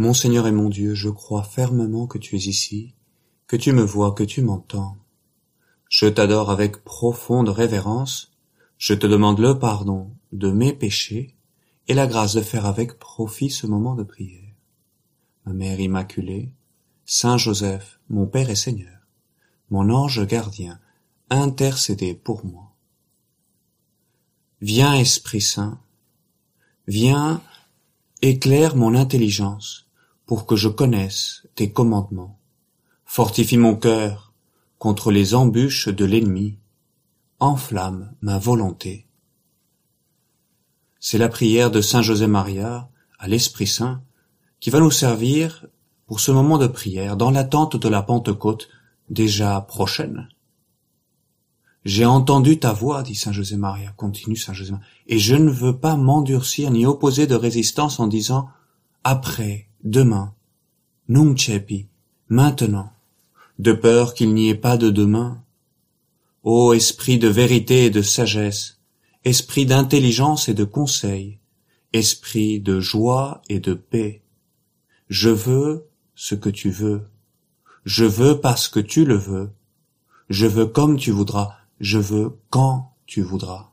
Mon Seigneur et mon Dieu, je crois fermement que tu es ici, que tu me vois, que tu m'entends. Je t'adore avec profonde révérence, je te demande le pardon de mes péchés et la grâce de faire avec profit ce moment de prière. Ma Mère Immaculée, Saint Joseph, mon Père et Seigneur, mon ange gardien, intercédez pour moi. Viens Esprit Saint, viens éclaire mon intelligence, pour que je connaisse tes commandements. Fortifie mon cœur contre les embûches de l'ennemi. Enflamme ma volonté. C'est la prière de Saint José Maria à l'Esprit Saint qui va nous servir pour ce moment de prière dans l'attente de la Pentecôte déjà prochaine. J'ai entendu ta voix, dit Saint José Maria, continue Saint José Maria, et je ne veux pas m'endurcir ni opposer de résistance en disant après demain, non maintenant, de peur qu'il n'y ait pas de demain. Ô esprit de vérité et de sagesse, esprit d'intelligence et de conseil, esprit de joie et de paix, je veux ce que tu veux, je veux parce que tu le veux, je veux comme tu voudras, je veux quand tu voudras.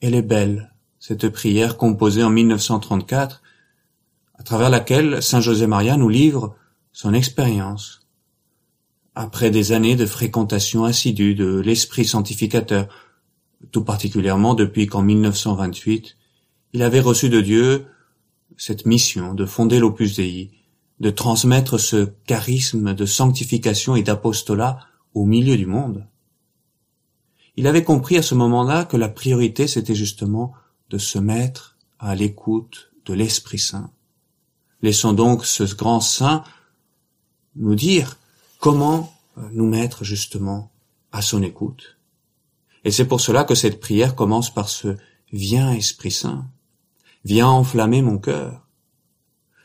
Elle est belle, cette prière composée en 1934, à travers laquelle Saint José Maria nous livre son expérience. Après des années de fréquentation assidue de l'esprit sanctificateur, tout particulièrement depuis qu'en 1928, il avait reçu de Dieu cette mission de fonder l'Opus Dei, de transmettre ce charisme de sanctification et d'apostolat au milieu du monde. Il avait compris à ce moment-là que la priorité c'était justement de se mettre à l'écoute de l'Esprit Saint. Laissons donc ce grand saint nous dire comment euh, nous mettre justement à son écoute. Et c'est pour cela que cette prière commence par ce Viens Esprit Saint, viens enflammer mon cœur.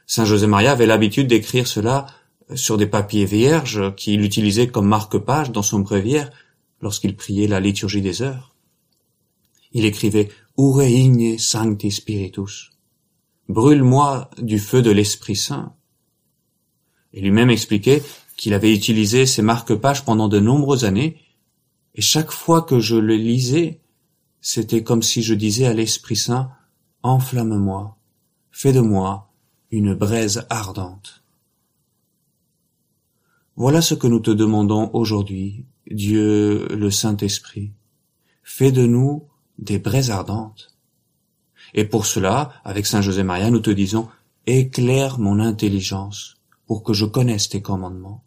Saint José-Maria avait l'habitude d'écrire cela euh, sur des papiers vierges qu'il utilisait comme marque-page dans son brevière lorsqu'il priait la liturgie des heures. Il écrivait Ure sancti spiritus. Brûle-moi du feu de l'Esprit Saint. Et lui-même expliquait qu'il avait utilisé ces marque-pages pendant de nombreuses années, et chaque fois que je le lisais, c'était comme si je disais à l'Esprit Saint, enflamme-moi, fais de moi une braise ardente. Voilà ce que nous te demandons aujourd'hui, Dieu le Saint-Esprit. Fais de nous des braises ardentes. Et pour cela, avec Saint José Maria, nous te disons, éclaire mon intelligence pour que je connaisse tes commandements.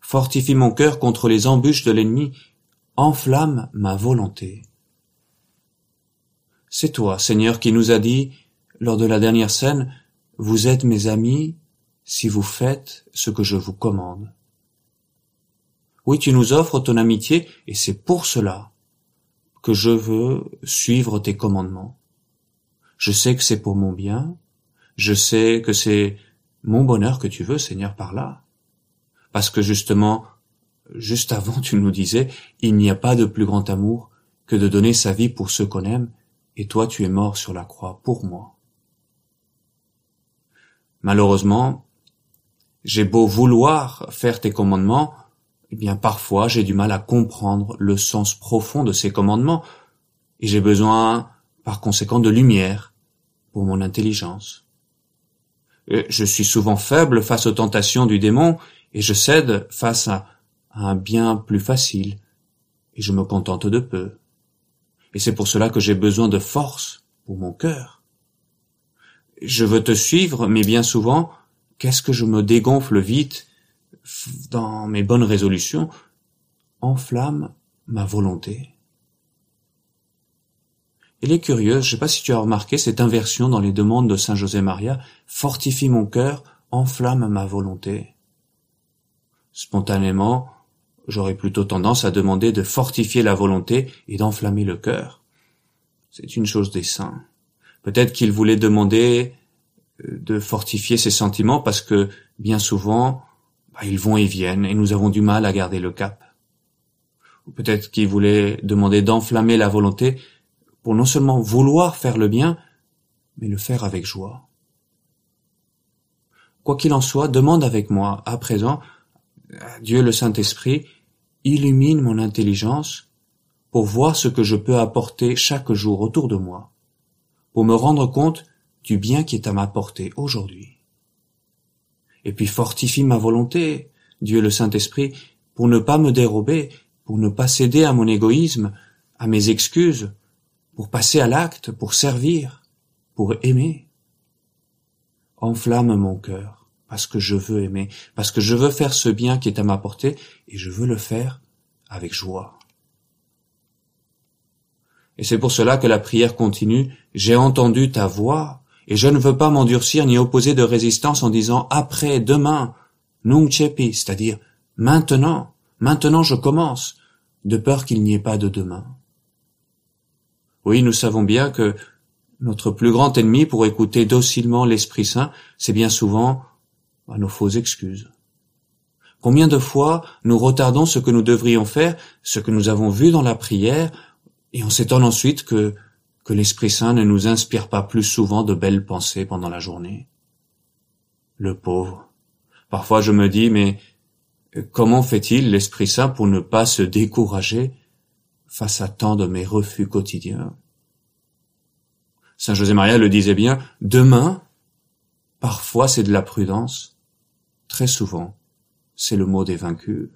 Fortifie mon cœur contre les embûches de l'ennemi, enflamme ma volonté. C'est toi, Seigneur, qui nous a dit, lors de la dernière scène, Vous êtes mes amis si vous faites ce que je vous commande. Oui, tu nous offres ton amitié, et c'est pour cela que je veux suivre tes commandements. Je sais que c'est pour mon bien, je sais que c'est mon bonheur que tu veux, Seigneur, par là. Parce que justement, juste avant, tu nous disais, il n'y a pas de plus grand amour que de donner sa vie pour ceux qu'on aime, et toi tu es mort sur la croix pour moi. Malheureusement, j'ai beau vouloir faire tes commandements, eh bien parfois j'ai du mal à comprendre le sens profond de ces commandements, et j'ai besoin par conséquent de lumière pour mon intelligence. Euh, je suis souvent faible face aux tentations du démon, et je cède face à un bien plus facile, et je me contente de peu. Et c'est pour cela que j'ai besoin de force pour mon cœur. Je veux te suivre, mais bien souvent, qu'est-ce que je me dégonfle vite dans mes bonnes résolutions, enflamme ma volonté. Elle est curieuse, je ne sais pas si tu as remarqué cette inversion dans les demandes de Saint José Maria, fortifie mon cœur, enflamme ma volonté. Spontanément, j'aurais plutôt tendance à demander de fortifier la volonté et d'enflammer le cœur. C'est une chose des saints. Peut-être qu'il voulait demander euh, de fortifier ses sentiments parce que bien souvent ah, ils vont et viennent, et nous avons du mal à garder le cap. Ou peut-être qu'ils voulait demander d'enflammer la volonté pour non seulement vouloir faire le bien, mais le faire avec joie. Quoi qu'il en soit, demande avec moi, à présent, Dieu le Saint-Esprit, illumine mon intelligence pour voir ce que je peux apporter chaque jour autour de moi, pour me rendre compte du bien qui est à m'apporter aujourd'hui et puis fortifie ma volonté, Dieu le Saint-Esprit, pour ne pas me dérober, pour ne pas céder à mon égoïsme, à mes excuses, pour passer à l'acte, pour servir, pour aimer. Enflamme mon cœur, parce que je veux aimer, parce que je veux faire ce bien qui est à ma portée, et je veux le faire avec joie. Et c'est pour cela que la prière continue, j'ai entendu ta voix, et je ne veux pas m'endurcir ni opposer de résistance en disant après, demain, nung chepi, c'est-à-dire maintenant, maintenant je commence, de peur qu'il n'y ait pas de demain. Oui, nous savons bien que notre plus grand ennemi pour écouter docilement l'Esprit Saint, c'est bien souvent à nos fausses excuses. Combien de fois nous retardons ce que nous devrions faire, ce que nous avons vu dans la prière, et on s'étonne ensuite que que l'Esprit Saint ne nous inspire pas plus souvent de belles pensées pendant la journée. Le pauvre. Parfois je me dis, mais euh, comment fait-il l'Esprit Saint pour ne pas se décourager face à tant de mes refus quotidiens Saint José Maria le disait bien, demain, parfois c'est de la prudence, très souvent c'est le mot des vaincus.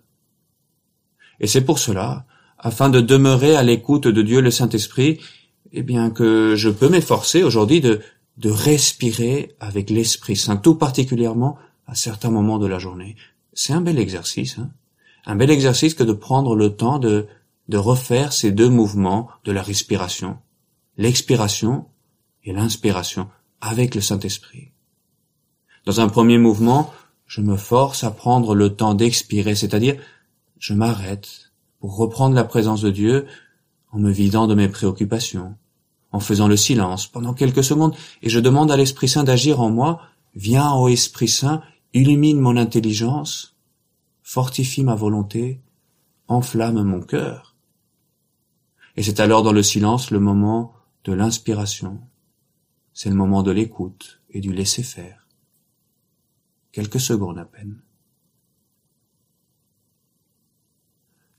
Et c'est pour cela, afin de demeurer à l'écoute de Dieu le Saint-Esprit, eh bien que je peux m'efforcer aujourd'hui de, de respirer avec l'Esprit Saint, tout particulièrement à certains moments de la journée. C'est un bel exercice, hein un bel exercice que de prendre le temps de, de refaire ces deux mouvements de la respiration, l'expiration et l'inspiration avec le Saint-Esprit. Dans un premier mouvement, je me force à prendre le temps d'expirer, c'est-à-dire je m'arrête pour reprendre la présence de Dieu en me vidant de mes préoccupations, en faisant le silence pendant quelques secondes, et je demande à l'Esprit Saint d'agir en moi. Viens, ô Esprit Saint, illumine mon intelligence, fortifie ma volonté, enflamme mon cœur. Et c'est alors dans le silence le moment de l'inspiration. C'est le moment de l'écoute et du laisser faire. Quelques secondes à peine.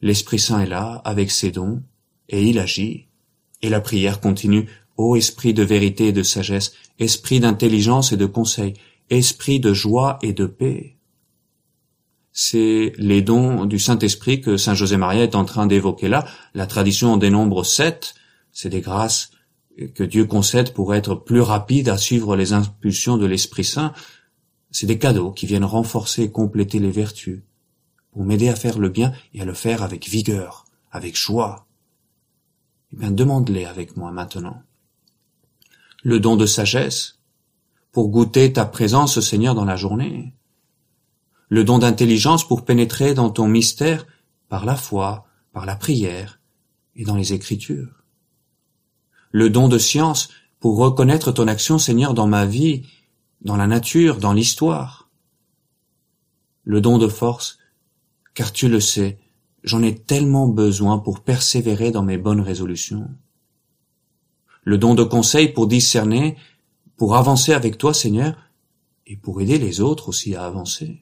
L'Esprit Saint est là, avec ses dons, et il agit et la prière continue. Ô esprit de vérité et de sagesse, esprit d'intelligence et de conseil, esprit de joie et de paix. C'est les dons du Saint-Esprit que Saint José-Maria est en train d'évoquer là. La tradition des nombres sept. C'est des grâces que Dieu concède pour être plus rapide à suivre les impulsions de l'Esprit Saint. C'est des cadeaux qui viennent renforcer et compléter les vertus, pour m'aider à faire le bien et à le faire avec vigueur, avec joie, eh demande-les avec moi maintenant. Le don de sagesse, pour goûter ta présence, Seigneur, dans la journée. Le don d'intelligence pour pénétrer dans ton mystère par la foi, par la prière et dans les Écritures. Le don de science pour reconnaître ton action, Seigneur, dans ma vie, dans la nature, dans l'histoire. Le don de force, car tu le sais, J'en ai tellement besoin pour persévérer dans mes bonnes résolutions. Le don de conseil pour discerner, pour avancer avec toi, Seigneur, et pour aider les autres aussi à avancer.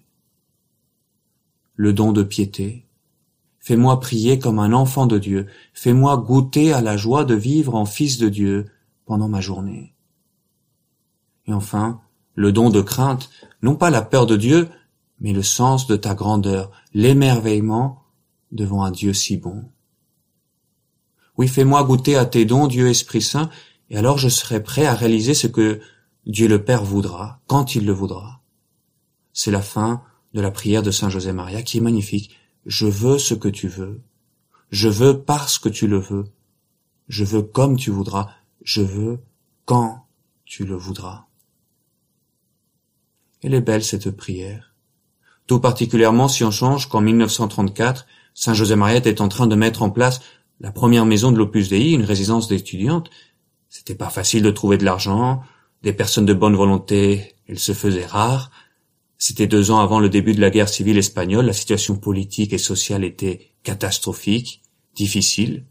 Le don de piété. Fais-moi prier comme un enfant de Dieu. Fais-moi goûter à la joie de vivre en fils de Dieu pendant ma journée. Et enfin, le don de crainte, non pas la peur de Dieu, mais le sens de ta grandeur, l'émerveillement devant un Dieu si bon. Oui, fais-moi goûter à tes dons, Dieu Esprit Saint, et alors je serai prêt à réaliser ce que Dieu le Père voudra, quand il le voudra. C'est la fin de la prière de Saint José Maria qui est magnifique. Je veux ce que tu veux. Je veux parce que tu le veux. Je veux comme tu voudras. Je veux quand tu le voudras. Elle est belle cette prière. Tout particulièrement si on change qu'en 1934, Saint José Mariette est en train de mettre en place la première maison de l'Opus Dei, une résidence d'étudiantes. C'était pas facile de trouver de l'argent, des personnes de bonne volonté, elles se faisait rare. C'était deux ans avant le début de la guerre civile espagnole, la situation politique et sociale était catastrophique, difficile.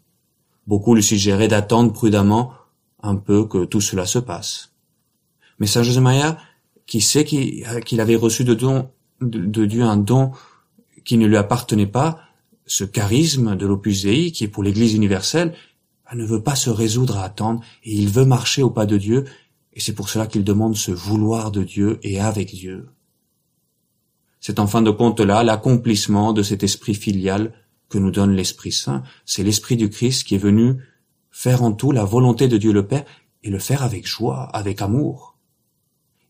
Beaucoup lui suggéraient d'attendre prudemment un peu que tout cela se passe. Mais Saint José Maria, qui sait qu'il avait reçu de Dieu un don qui ne lui appartenait pas, ce charisme de l'Opus Dei, qui est pour l'Église universelle, bah, ne veut pas se résoudre à attendre, et il veut marcher au pas de Dieu, et c'est pour cela qu'il demande ce vouloir de Dieu et avec Dieu. C'est en fin de compte là l'accomplissement de cet esprit filial que nous donne l'Esprit Saint. C'est l'Esprit du Christ qui est venu faire en tout la volonté de Dieu le Père et le faire avec joie, avec amour.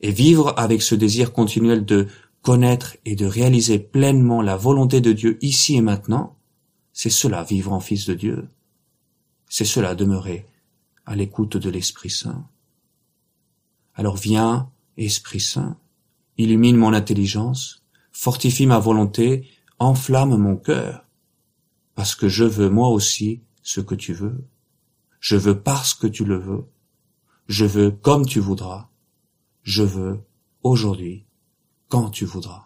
Et vivre avec ce désir continuel de Connaître et de réaliser pleinement la volonté de Dieu ici et maintenant, c'est cela vivre en fils de Dieu. C'est cela demeurer à l'écoute de l'Esprit Saint. Alors viens, Esprit Saint, illumine mon intelligence, fortifie ma volonté, enflamme mon cœur, parce que je veux moi aussi ce que tu veux. Je veux parce que tu le veux. Je veux comme tu voudras. Je veux aujourd'hui quand tu voudras.